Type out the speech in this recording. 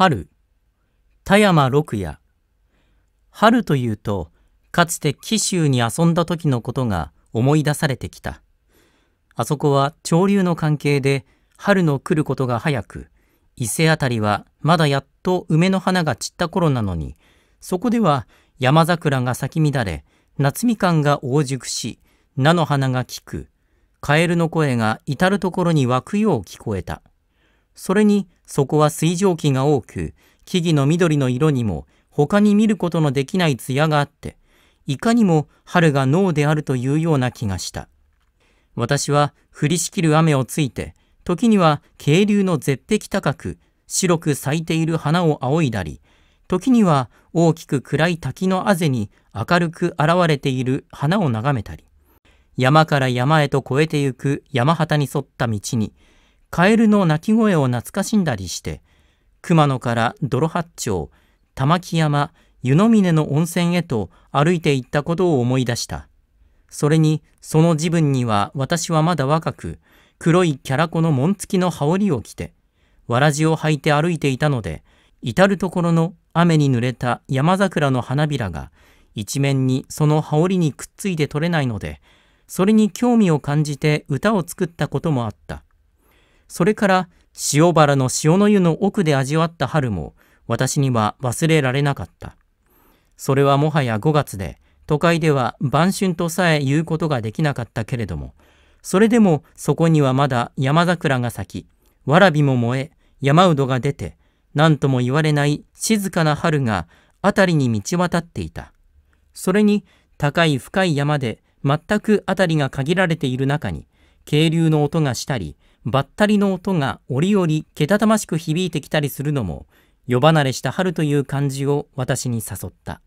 春田山六夜春というとかつて紀州に遊んだ時のことが思い出されてきたあそこは潮流の関係で春の来ることが早く伊勢辺りはまだやっと梅の花が散った頃なのにそこでは山桜が咲き乱れ夏みかんが大熟し菜の花が効くカエルの声が至る所に湧くよう聞こえたそれにそこは水蒸気が多く、木々の緑の色にも他に見ることのできない艶があって、いかにも春が脳であるというような気がした。私は降りしきる雨をついて、時には渓流の絶壁高く、白く咲いている花を仰いだり、時には大きく暗い滝のあぜに明るく現れている花を眺めたり、山から山へと越えてゆく山旗に沿った道に、カエルの鳴き声を懐かしんだりして熊野から泥八丁玉木山湯の峰の温泉へと歩いて行ったことを思い出したそれにその自分には私はまだ若く黒いキャラ子の紋付きの羽織を着てわらじを履いて歩いていたので至る所の雨に濡れた山桜の花びらが一面にその羽織にくっついて取れないのでそれに興味を感じて歌を作ったこともあったそれから塩原の塩の湯の奥で味わった春も私には忘れられなかった。それはもはや5月で都会では晩春とさえ言うことができなかったけれどもそれでもそこにはまだ山桜が咲きわらびも燃え山うどが出て何とも言われない静かな春が辺りに満ち渡っていた。それに高い深い山で全く辺りが限られている中に渓流の音がしたりバッタリの音が折々けたたましく響いてきたりするのも、夜離れした春という感じを私に誘った。